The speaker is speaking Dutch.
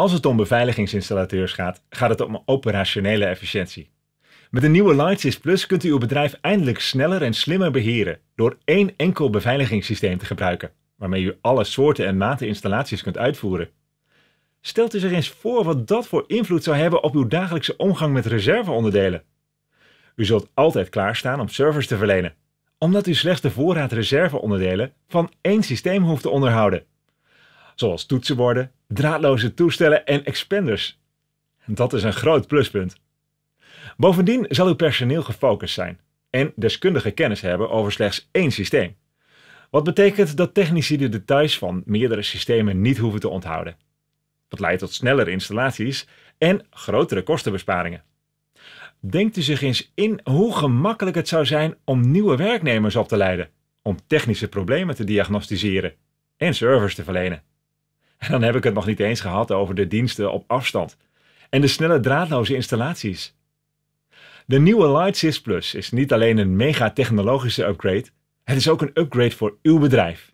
Als het om beveiligingsinstallateurs gaat, gaat het om operationele efficiëntie. Met de nieuwe Lightsys Plus kunt u uw bedrijf eindelijk sneller en slimmer beheren door één enkel beveiligingssysteem te gebruiken, waarmee u alle soorten en maten installaties kunt uitvoeren. Stelt u zich eens voor wat dat voor invloed zou hebben op uw dagelijkse omgang met reserveonderdelen. U zult altijd klaarstaan om servers te verlenen, omdat u slechts de voorraad reserveonderdelen van één systeem hoeft te onderhouden zoals toetsenborden, draadloze toestellen en expanders. Dat is een groot pluspunt. Bovendien zal uw personeel gefocust zijn en deskundige kennis hebben over slechts één systeem. Wat betekent dat technici de details van meerdere systemen niet hoeven te onthouden. Dat leidt tot snellere installaties en grotere kostenbesparingen. Denkt u zich eens in hoe gemakkelijk het zou zijn om nieuwe werknemers op te leiden, om technische problemen te diagnosticeren en servers te verlenen. En dan heb ik het nog niet eens gehad over de diensten op afstand en de snelle draadloze installaties. De nieuwe Lightsys Plus is niet alleen een mega technologische upgrade, het is ook een upgrade voor uw bedrijf.